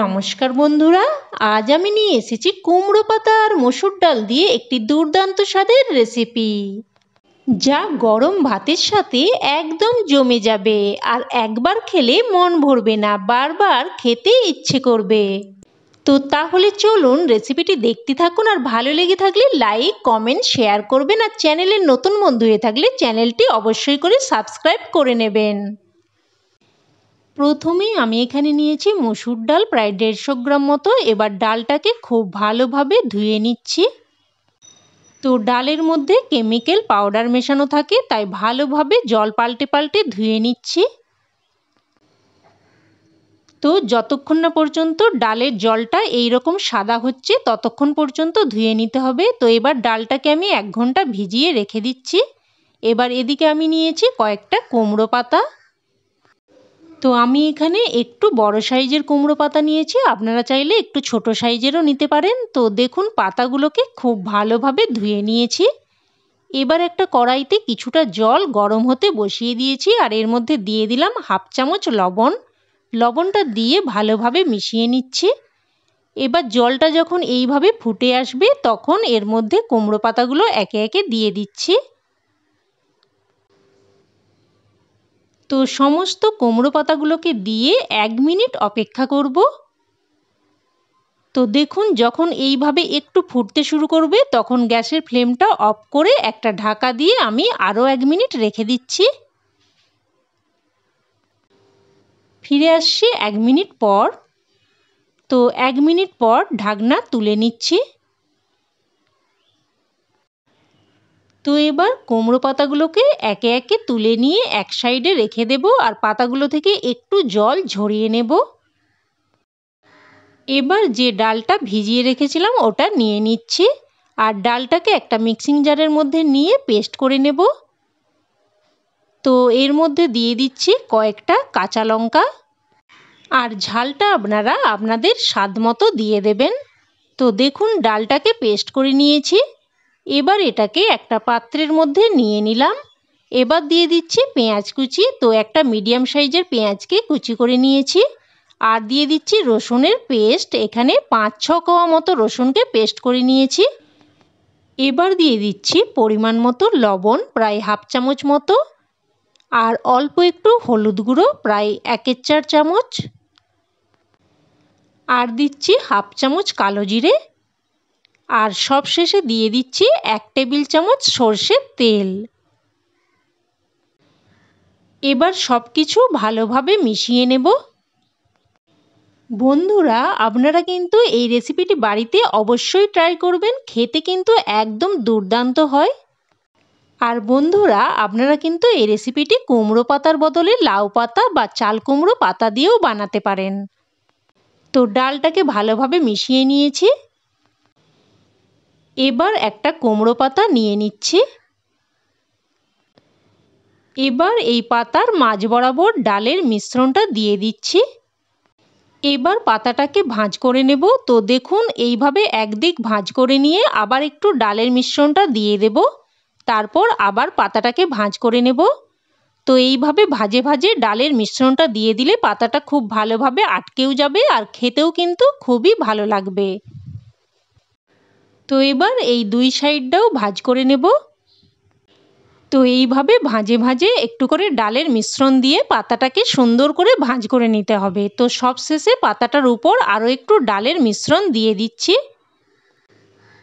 নমস্কার বন্ধুরা আজ আমি নিয়ে এসেছি কুমড়ো পাতা আর মসুর ডাল দিয়ে একটি দুর্দান্ত স্বাদের রেসিপি যা গরম ভাতের সাথে একদম জমে যাবে আর একবার খেলে মন ভরবে না বারবার খেতে ইচ্ছে করবে তো তাহলে চলুন রেসিপিটি দেখতে থাকুন আর ভালো লেগে থাকলে লাইক কমেন্ট শেয়ার করবেন আর চ্যানেলের নতুন বন্ধু হয়ে থাকলে চ্যানেলটি অবশ্যই করে সাবস্ক্রাইব করে নেবেন প্রথমেই আমি এখানে নিয়েছি মসুর ডাল প্রায় দেড়শো গ্রাম মতো এবার ডালটাকে খুব ভালোভাবে ধুয়ে নিচ্ছি তো ডালের মধ্যে কেমিক্যাল পাউডার মেশানো থাকে তাই ভালোভাবে জল পাল্টে পাল্টে ধুয়ে নিচ্ছি তো যতক্ষণ না পর্যন্ত ডালের জলটা এই রকম সাদা হচ্ছে ততক্ষণ পর্যন্ত ধুয়ে নিতে হবে তো এবার ডালটাকে আমি এক ঘন্টা ভিজিয়ে রেখে দিচ্ছি এবার এদিকে আমি নিয়েছি কয়েকটা কুমড়ো পাতা তো আমি এখানে একটু বড় সাইজের কুমড়ো পাতা নিয়েছি আপনারা চাইলে একটু ছোট সাইজেরও নিতে পারেন তো দেখুন পাতাগুলোকে খুব ভালোভাবে ধুয়ে নিয়েছি এবার একটা কড়াইতে কিছুটা জল গরম হতে বসিয়ে দিয়েছি আর এর মধ্যে দিয়ে দিলাম হাফ চামচ লবণ লবণটা দিয়ে ভালোভাবে মিশিয়ে নিচ্ছি এবার জলটা যখন এইভাবে ফুটে আসবে তখন এর মধ্যে কুমড়ো পাতাগুলো একে একে দিয়ে দিচ্ছি তো সমস্ত কুমড়ো পাতাগুলোকে দিয়ে এক মিনিট অপেক্ষা করব তো দেখুন যখন এইভাবে একটু ফুটতে শুরু করবে তখন গ্যাসের ফ্লেমটা অফ করে একটা ঢাকা দিয়ে আমি আরও এক মিনিট রেখে দিচ্ছি ফিরে আসছি এক মিনিট পর তো এক মিনিট পর ঢাকনা তুলে নিচ্ছি তো এবার কুমড়ো পাতাগুলোকে একে একে তুলে নিয়ে এক সাইডে রেখে দেব আর পাতাগুলো থেকে একটু জল ঝরিয়ে নেব এবার যে ডালটা ভিজিয়ে রেখেছিলাম ওটা নিয়ে নিচ্ছি আর ডালটাকে একটা মিক্সিং জারের মধ্যে নিয়ে পেস্ট করে নেব তো এর মধ্যে দিয়ে দিচ্ছি কয়েকটা কাঁচা লঙ্কা আর ঝালটা আপনারা আপনাদের স্বাদ মতো দিয়ে দেবেন তো দেখুন ডালটাকে পেস্ট করে নিয়েছি এবার এটাকে একটা পাত্রের মধ্যে নিয়ে নিলাম এবার দিয়ে দিচ্ছি পেঁয়াজ কুচি তো একটা মিডিয়াম সাইজের পেঁয়াজকে কুচি করে নিয়েছি আর দিয়ে দিচ্ছি রসুনের পেস্ট এখানে পাঁচ ছ কোয়া মতো রসুনকে পেস্ট করে নিয়েছি এবার দিয়ে দিচ্ছি পরিমাণ মতো লবণ প্রায় হাফ চামচ মতো আর অল্প একটু হলুদ গুঁড়ো প্রায় একের চার চামচ আর দিচ্ছি হাফ চামচ কালো জিরে আর সবশেষে দিয়ে দিচ্ছি এক টেবিল চামচ সর্ষের তেল এবার সব কিছু ভালোভাবে মিশিয়ে নেব বন্ধুরা আপনারা কিন্তু এই রেসিপিটি বাড়িতে অবশ্যই ট্রাই করবেন খেতে কিন্তু একদম দুর্দান্ত হয় আর বন্ধুরা আপনারা কিন্তু এই রেসিপিটি কুমড়ো পাতার বদলে লাউ পাতা বা চাল কুমড়ো পাতা দিয়েও বানাতে পারেন তো ডালটাকে ভালোভাবে মিশিয়ে নিয়েছি এবার একটা কুমড়ো পাতা নিয়ে নিচ্ছি এবার এই পাতার মাঝ বরাবর ডালের মিশ্রণটা দিয়ে দিচ্ছি এবার পাতাটাকে ভাঁজ করে নেব তো দেখুন এইভাবে একদিক ভাঁজ করে নিয়ে আবার একটু ডালের মিশ্রণটা দিয়ে দেব তারপর আবার পাতাটাকে ভাঁজ করে নেব তো এইভাবে ভাজে ভাজে ডালের মিশ্রণটা দিয়ে দিলে পাতাটা খুব ভালোভাবে আটকেও যাবে আর খেতেও কিন্তু খুবই ভালো লাগবে তো এবার এই দুই সাইডটাও ভাজ করে নেব তো এইভাবে ভাঁজে ভাঁজে একটু করে ডালের মিশ্রণ দিয়ে পাতাটাকে সুন্দর করে ভাঁজ করে নিতে হবে তো সবশেষে পাতাটার উপর আরও একটু ডালের মিশ্রণ দিয়ে দিচ্ছি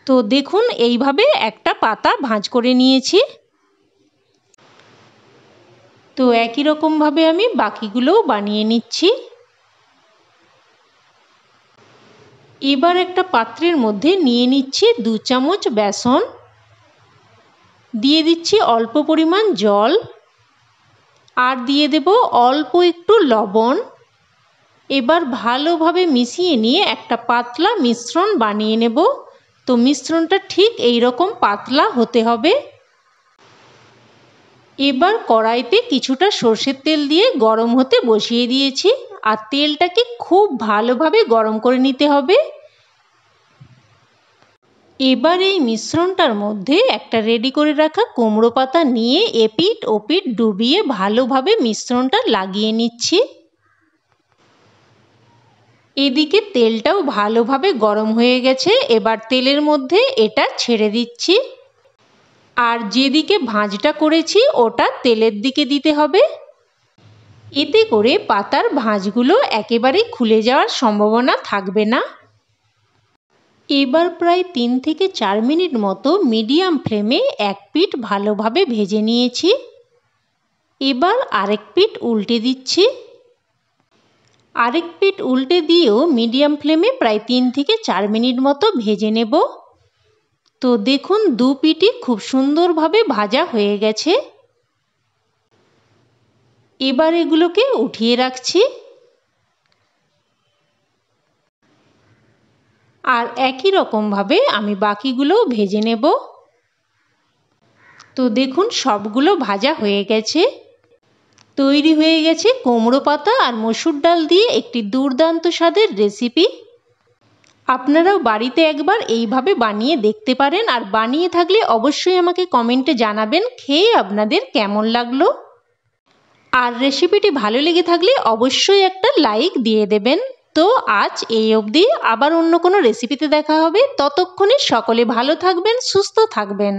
তো দেখুন এইভাবে একটা পাতা ভাঁজ করে নিয়েছি তো একই রকমভাবে আমি বাকিগুলোও বানিয়ে নিচ্ছি এবার একটা পাত্রের মধ্যে নিয়ে নিচ্ছি দু চামচ বেসন দিয়ে দিচ্ছি অল্প পরিমাণ জল আর দিয়ে দেব অল্প একটু লবণ এবার ভালোভাবে মিশিয়ে নিয়ে একটা পাতলা মিশ্রণ বানিয়ে নেব তো মিশ্রণটা ঠিক এই রকম পাতলা হতে হবে এবার কড়াইতে কিছুটা সর্ষের তেল দিয়ে গরম হতে বসিয়ে দিয়েছি আর তেলটাকে খুব ভালোভাবে গরম করে নিতে হবে এবার এই মিশ্রণটার মধ্যে একটা রেডি করে রাখা কুমড়ো পাতা নিয়ে এপিট ওপিট ডুবিয়ে ভালোভাবে মিশ্রণটা লাগিয়ে নিচ্ছি এদিকে তেলটাও ভালোভাবে গরম হয়ে গেছে এবার তেলের মধ্যে এটা ছেড়ে দিচ্ছি আর যেদিকে ভাঁজটা করেছি ওটা তেলের দিকে দিতে হবে এতে করে পাতার ভাঁজগুলো একেবারে খুলে যাওয়ার সম্ভাবনা থাকবে না এবার প্রায় তিন থেকে চার মিনিট মতো মিডিয়াম ফ্লেমে এক পিঠ ভালোভাবে ভেজে নিয়েছি এবার আরেক পিঠ উল্টে দিচ্ছি আরেক পিঠ উল্টে দিয়েও মিডিয়াম ফ্লেমে প্রায় তিন থেকে চার মিনিট মতো ভেজে নেব তো দেখুন দু পিঠই খুব সুন্দরভাবে ভাজা হয়ে গেছে এবার এগুলোকে উঠিয়ে রাখছি আর একই রকমভাবে আমি বাকিগুলো ভেজে নেব তো দেখুন সবগুলো ভাজা হয়ে গেছে তৈরি হয়ে গেছে কুমড়ো পাতা আর মসুর ডাল দিয়ে একটি দুর্দান্ত স্বাদের রেসিপি আপনারাও বাড়িতে একবার এইভাবে বানিয়ে দেখতে পারেন আর বানিয়ে থাকলে অবশ্যই আমাকে কমেন্টে জানাবেন খেয়ে আপনাদের কেমন লাগলো আর রেসিপিটি ভালো লেগে থাকলে অবশ্যই একটা লাইক দিয়ে দেবেন তো আজ এই অবধি আবার অন্য কোনো রেসিপিতে দেখা হবে ততক্ষণে সকলে ভালো থাকবেন সুস্থ থাকবেন